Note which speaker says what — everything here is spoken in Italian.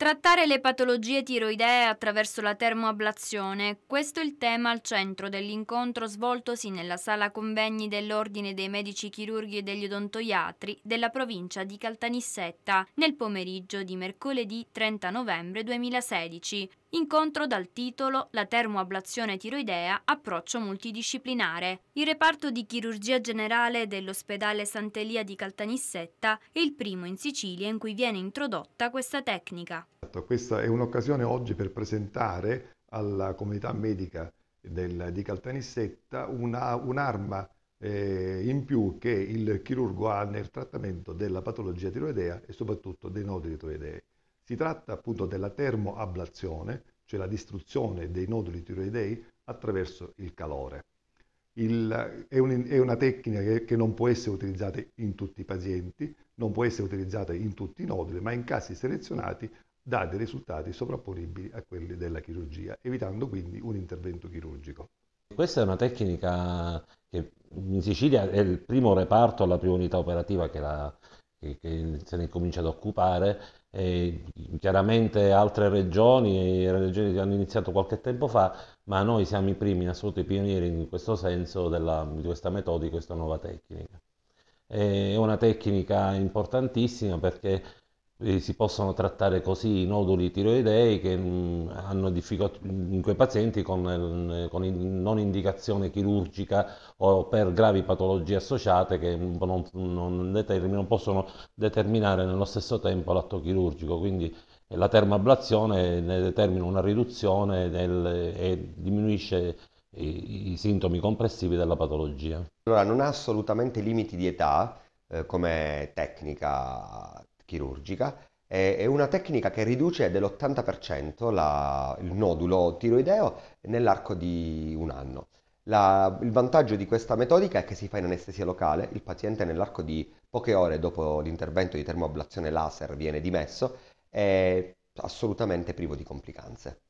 Speaker 1: Trattare le patologie tiroidee attraverso la termoablazione, questo è il tema al centro dell'incontro svoltosi nella sala convegni dell'Ordine dei Medici Chirurghi e degli Odontoiatri della provincia di Caltanissetta nel pomeriggio di mercoledì 30 novembre 2016, incontro dal titolo La termoablazione tiroidea, approccio multidisciplinare. Il reparto di chirurgia generale dell'ospedale Sant'Elia di Caltanissetta è il primo in Sicilia in cui viene introdotta questa tecnica.
Speaker 2: Questa è un'occasione oggi per presentare alla comunità medica del, di Caltanissetta un'arma eh, in più che il chirurgo ha nel trattamento della patologia tiroidea e soprattutto dei nodi tiroidei. Si tratta appunto della termoablazione, cioè la distruzione dei noduli tiroidei attraverso il calore. Il, è, un, è, una tecnica che, che, non può essere utilizzata in tutti i pazienti, non può essere utilizzata in tutti i noduli, ma in casi selezionati dà dei risultati sovrapponibili a quelli della chirurgia, evitando quindi un intervento chirurgico.
Speaker 3: Questa è una tecnica che in Sicilia è il primo reparto alla prima unità operativa che la, che, che se ne comincia ad occupare. E chiaramente altre regioni, regioni hanno iniziato qualche tempo fa, ma noi siamo i primi, in assoluto i pionieri in questo senso della, di questa metodica, di questa nuova tecnica. È una tecnica importantissima perché si possono trattare così i noduli tiroidei che mm, hanno difficoltà in quei pazienti con, eh, con in, non indicazione chirurgica o per gravi patologie associate che mm, non, non, determin, non possono determinare nello stesso tempo l'atto chirurgico. Quindi eh, la termoablazione ne determina una riduzione del, e diminuisce i, i sintomi complessivi della patologia.
Speaker 4: Allora, non ha assolutamente limiti di età eh, come tecnica chirurgica è una tecnica che riduce dell'80% la, il nodulo tiroideo nell'arco di un anno. La, il vantaggio di questa metodica è che si fa in anestesia locale, il paziente nell'arco di poche ore dopo l'intervento di termoablazione laser viene dimesso è assolutamente privo di complicanze.